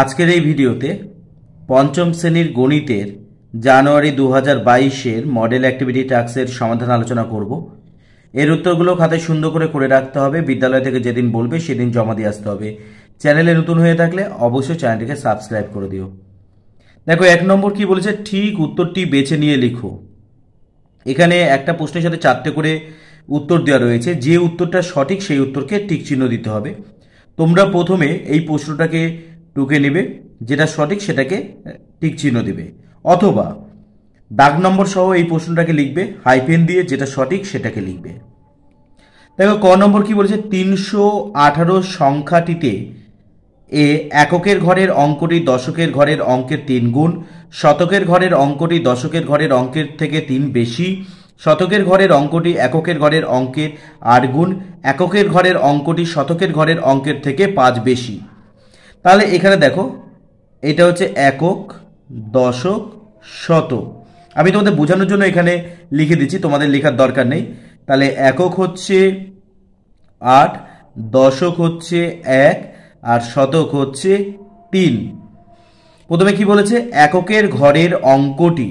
আজকের এই ভিডিওতে পঞ্চম শ্রেণীর গণিতের জানুয়ারি দু হাজার বাইশের মডেল অ্যাক্টিভিটি টাস্কের সমাধান আলোচনা করব এর উত্তরগুলো খাতায় সুন্দর করে করে রাখতে হবে বিদ্যালয় থেকে যেদিন বলবে সেদিন জমা দিয়ে আসতে হবে চ্যানেলে নতুন হয়ে থাকলে অবশ্যই চ্যানেলটিকে সাবস্ক্রাইব করে দিও দেখো এক নম্বর কি বলেছে ঠিক উত্তরটি বেছে নিয়ে লিখো এখানে একটা প্রশ্নের সাথে চারটে করে উত্তর দেওয়া রয়েছে যে উত্তরটা সঠিক সেই উত্তরকে টিক চিহ্ন দিতে হবে তোমরা প্রথমে এই প্রশ্নটাকে টুকে নেবে যেটা সঠিক সেটাকে টিক চিহ্ন দেবে অথবা দাগ নম্বর সহ এই প্রশ্নটাকে লিখবে হাইফেন দিয়ে যেটা সঠিক সেটাকে লিখবে দেখো ক নম্বর কি বলেছে তিনশো আঠারো সংখ্যাটিতে এ এককের ঘরের অঙ্কটি দশকের ঘরের অঙ্কের তিন গুণ শতকের ঘরের অঙ্কটি দশকের ঘরের অঙ্কের থেকে তিন বেশি শতকের ঘরের অঙ্কটি এককের ঘরের অঙ্কের আট গুণ এককের ঘরের অঙ্কটি শতকের ঘরের অঙ্কের থেকে পাঁচ বেশি তাহলে এখানে দেখো এটা হচ্ছে একক দশক শত আমি তোমাদের বোঝানোর জন্য এখানে লিখে দিচ্ছি তোমাদের লেখার দরকার নেই তাহলে একক হচ্ছে আট দশক হচ্ছে এক আর শতক হচ্ছে তিন প্রথমে কি বলেছে এককের ঘরের অঙ্কটি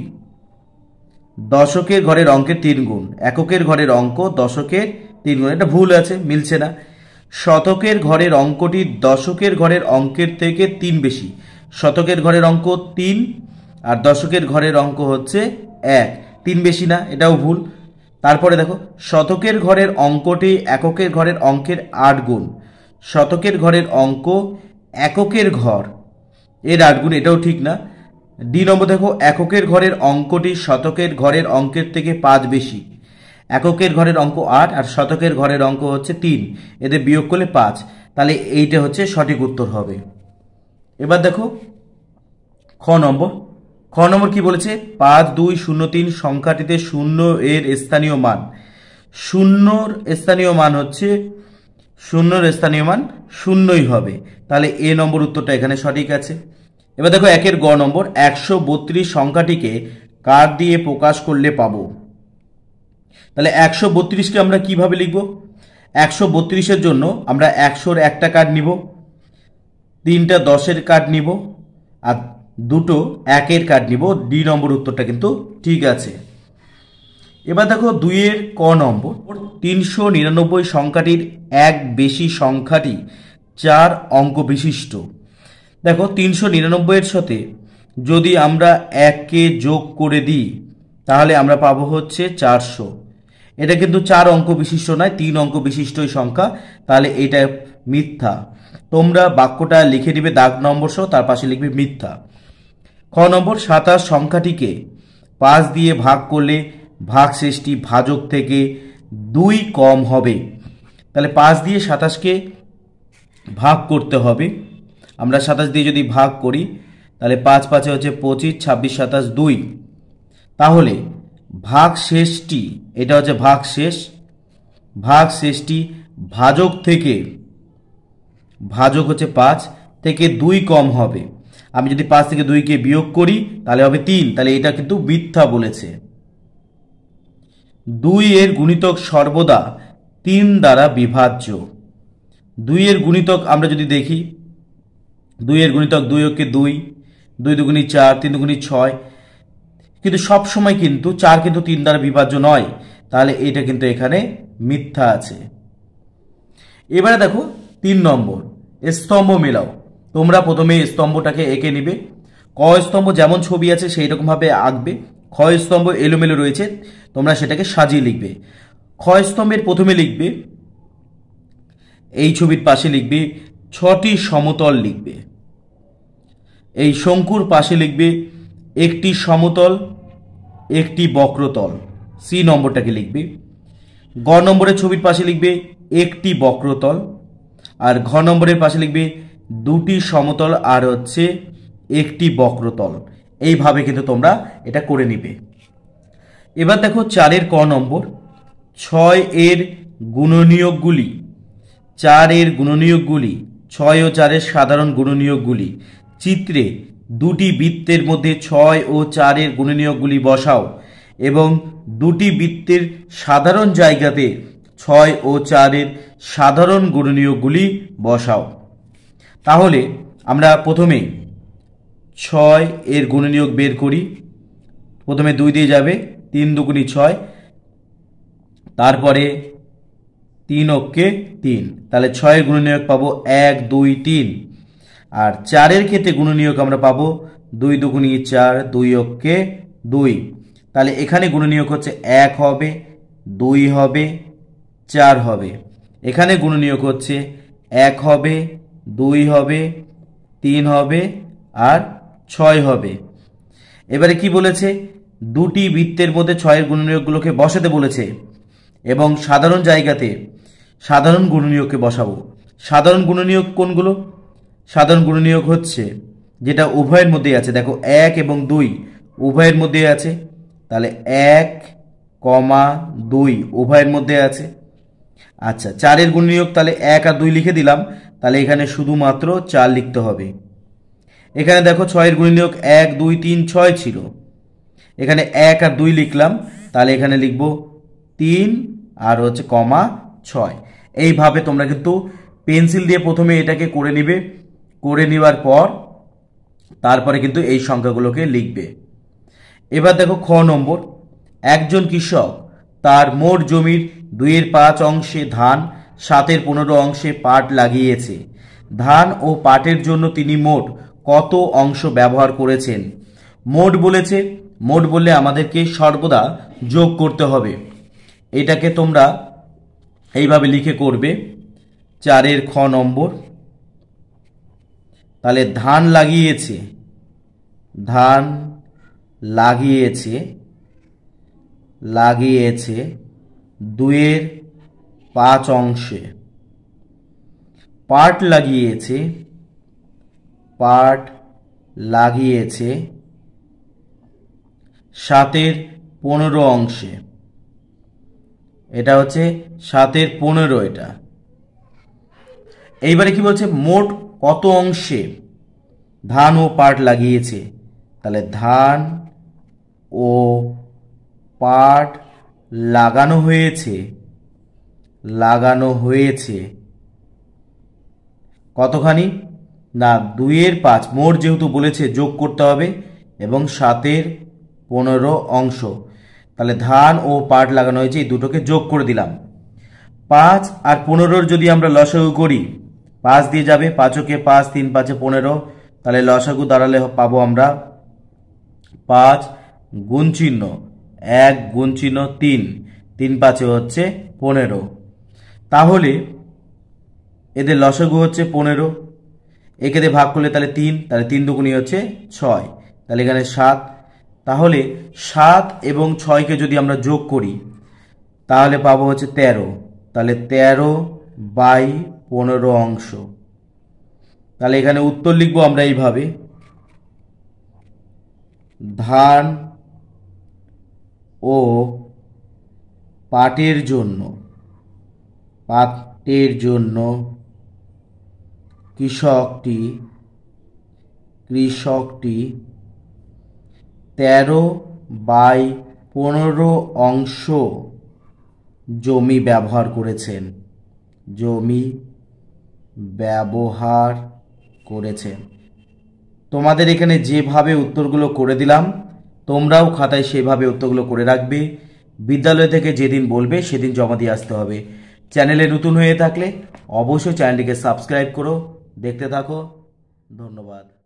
দশকের ঘরের অঙ্কের তিন গুণ এককের ঘরের অঙ্ক দশকের তিন গুণ এটা ভুল আছে মিলছে না শতকের ঘরের অঙ্কটি দশকের ঘরের অঙ্কের থেকে তিন বেশি শতকের ঘরের অঙ্ক তিন আর দশকের ঘরের অঙ্ক হচ্ছে এক তিন বেশি না এটাও ভুল তারপরে দেখো শতকের ঘরের অঙ্কটি এককের ঘরের অঙ্কের আট গুণ শতকের ঘরের অঙ্ক এককের ঘর এর আট গুণ এটাও ঠিক না ডি নম্বর দেখো এককের ঘরের অঙ্কটি শতকের ঘরের অঙ্কের থেকে পাঁচ বেশি এককের ঘরের অঙ্ক আট আর শতকের ঘরের অঙ্ক হচ্ছে তিন এদের বিয়োগ করলে পাঁচ তাহলে এইটা হচ্ছে সঠিক উত্তর হবে এবার দেখো খ নম্বর খ নম্বর কি বলেছে পাঁচ দুই শূন্য তিন সংখ্যাটিতে শূন্য এর স্থানীয় মান শূন্যর স্থানীয় মান হচ্ছে শূন্যর স্থানীয় মান শূন্যই হবে তাহলে এ নম্বর উত্তরটা এখানে সঠিক আছে এবার দেখো একের গ নম্বর একশো বত্রিশ সংখ্যাটিকে কার দিয়ে প্রকাশ করলে পাবো তাহলে একশো বত্রিশকে আমরা কিভাবে লিখব একশো বত্রিশের জন্য আমরা একশোর একটা কার্ড নিব তিনটা দশের কার্ড নিব আর দুটো একের কার্ড নিব ডি নম্বর উত্তরটা কিন্তু ঠিক আছে এবার দেখো দুইয়ের ক নম্বর তিনশো নিরানব্বই সংখ্যাটির এক বেশি সংখ্যাটি চার অঙ্ক বিশিষ্ট দেখো তিনশো নিরানব্বইয়ের সাথে যদি আমরা এককে যোগ করে দিই তাহলে আমরা পাবো হচ্ছে চারশো এটা কিন্তু চার অঙ্ক বিশিষ্ট নয় তিন অঙ্ক বিশিষ্টই সংখ্যা তাহলে এটা মিথ্যা তোমরা বাক্যটা লিখে দিবে দাগ নম্বর সহ তার পাশে লিখবে মিথ্যা খ নম্বর সাতাশ সংখ্যাটিকে পাঁচ দিয়ে ভাগ করলে ভাগ সৃষ্টি ভাজক থেকে দুই কম হবে তাহলে পাঁচ দিয়ে সাতাশকে ভাগ করতে হবে আমরা সাতাশ দিয়ে যদি ভাগ করি তাহলে পাঁচ পাঁচে হচ্ছে পঁচিশ ছাব্বিশ সাতাশ দুই তাহলে ভাগ শেষটি এটা হচ্ছে ভাগ শেষ ভাগ শেষটি ভাজক থেকে ভাজক হচ্ছে পাঁচ থেকে দুই কম হবে আমি যদি পাঁচ থেকে দুইকে বিয়োগ করি তাহলে হবে তিন তাহলে এটা কিন্তু মিথ্যা বলেছে দুই এর গুণিতক সর্বদা তিন দ্বারা বিভাজ্য দুই এর গুণিতক আমরা যদি দেখি দুই এর গুণিতক দুই ওকে দুই দুই দুগুণি চার তিন দুগুণি ছয় কিন্তু সব সময় কিন্তু চার কিন্তু তিন দ্বারা বিভাজ্য নয় তাহলে এটা কিন্তু এখানে মিথ্যা আছে এবারে দেখো তিন নম্বর স্তম্ভ মেলাও তোমরা প্রথমে স্তম্ভটাকে এঁকে নিবে ক স্তম্ভ যেমন ছবি আছে সেই রকমভাবে আঁকবে ক্ষয় স্তম্ভ এলোমেলো রয়েছে তোমরা সেটাকে সাজিয়ে লিখবে খ স্তম্ভের প্রথমে লিখবে এই ছবির পাশে লিখবে ছটি সমতল লিখবে এই শঙ্কুর পাশে লিখবে একটি সমতল একটি বক্রতল সি নম্বরটাকে লিখবে গ নম্বরের ছবির পাশে লিখবে একটি বক্রতল আর ঘ নম্বরের পাশে লিখবে দুটি সমতল আর হচ্ছে একটি বক্রতল এইভাবে কিন্তু তোমরা এটা করে নিবে এবার দেখো চারের ক নম্বর ছয় এর গুণনীয়কগুলি চার এর গুণনীয়কগুলি ছয় ও চারের সাধারণ গুণনীয়কগুলি চিত্রে দুটি বৃত্তের মধ্যে ছয় ও চারের গুণনীয়কগুলি বসাও এবং দুটি বৃত্তের সাধারণ জায়গাতে ছয় ও চারের সাধারণ গুণনীয়কগুলি বসাও তাহলে আমরা প্রথমে ছয় এর গুণনীয়ক বের করি প্রথমে দুই দিয়ে যাবে তিন দুগুনি ছয় তারপরে তিন অক্ষে তিন তাহলে ছয়ের গুণনীয়ক পাবো এক দুই তিন আর চারের ক্ষেত্রে গুণনীয়ক আমরা পাবো দুই দুগুণি চার দুই অক্ষে দুই তাহলে এখানে গুণনীয়ক হচ্ছে এক হবে দুই হবে চার হবে এখানে গুণনীয়ক হচ্ছে এক হবে দুই হবে তিন হবে আর ছয় হবে এবারে কি বলেছে দুটি বৃত্তের মধ্যে ছয়ের গুণনীয়কগুলোকে বসাতে বলেছে এবং সাধারণ জায়গাতে সাধারণ গুণনীয়ককে বসাবো সাধারণ গুণনীয়ক কোনগুলো সাধারণ নিয়োগ হচ্ছে যেটা উভয়ের মধ্যেই আছে দেখো এক এবং দুই উভয়ের মধ্যে আছে তাহলে এক কমা দুই উভয়ের মধ্যে আছে আচ্ছা চারের নিয়োগ তাহলে এক আর দুই লিখে দিলাম তাহলে এখানে শুধুমাত্র চার লিখতে হবে এখানে দেখো ছয়ের নিয়োগ এক দুই তিন ছয় ছিল এখানে এক আর দুই লিখলাম তাহলে এখানে লিখব তিন আর হচ্ছে কমা ছয় এইভাবে তোমরা কিন্তু পেন্সিল দিয়ে প্রথমে এটাকে করে নিবে করে নেওয়ার পর তারপরে কিন্তু এই সংখ্যাগুলোকে লিখবে এবার দেখো খ নম্বর একজন কৃষক তার মোট জমির দুইয়ের পাঁচ অংশে ধান সাতের পনেরো অংশে পাট লাগিয়েছে ধান ও পাটের জন্য তিনি মোট কত অংশ ব্যবহার করেছেন মোট বলেছে মোট বললে আমাদেরকে সর্বদা যোগ করতে হবে এটাকে তোমরা এইভাবে লিখে করবে চারের খ নম্বর তাহলে ধান লাগিয়েছে ধান লাগিয়েছে লাগিয়েছে দুয়ের পাঁচ অংশে পাট লাগিয়েছে পাট লাগিয়েছে সাতের পনেরো অংশে এটা হচ্ছে সাতের পনেরো এটা এইবারে কি বলছে মোট কত অংশে ধান ও পাট লাগিয়েছে তাহলে ধান ও পাট লাগানো হয়েছে লাগানো হয়েছে কতখানি না দুইয়ের পাঁচ মোট যেহেতু বলেছে যোগ করতে হবে এবং সাতের পনেরো অংশ তাহলে ধান ও পাট লাগানো হয়েছে এই দুটোকে যোগ করে দিলাম পাঁচ আর পনেরোর যদি আমরা লসাগু করি পাঁচ দিয়ে যাবে পাঁচকে পাঁচ তিন পাঁচে পনেরো তাহলে লসাগু দাঁড়ালে পাবো আমরা পাঁচ গুণ চিহ্ন এক গুণ চিহ্ন তিন তিন পাঁচে হচ্ছে পনেরো তাহলে এদের লসাগু হচ্ছে পনেরো একেতে ভাগ করলে তাহলে তিন তাহলে তিন দুগুণি হচ্ছে ছয় তাহলে এখানে সাত তাহলে সাত এবং ছয়কে যদি আমরা যোগ করি তাহলে পাবো হচ্ছে তেরো তাহলে তেরো বাই পনেরো অংশ তাহলে এখানে উত্তর লিখবো আমরা এইভাবে ধান ও পাটের জন্য পাটের জন্য কৃষকটি কৃষকটি তেরো বাই পনেরো অংশ জমি ব্যবহার করেছেন জমি ব্যবহার করেছে তোমাদের এখানে যেভাবে উত্তরগুলো করে দিলাম তোমরাও খাতায় সেভাবে উত্তরগুলো করে রাখবে বিদ্যালয় থেকে যেদিন বলবে সেদিন জমা দিয়ে আসতে হবে চ্যানেলে নতুন হয়ে থাকলে অবশ্যই চ্যানেলটিকে সাবস্ক্রাইব করো দেখতে থাকো ধন্যবাদ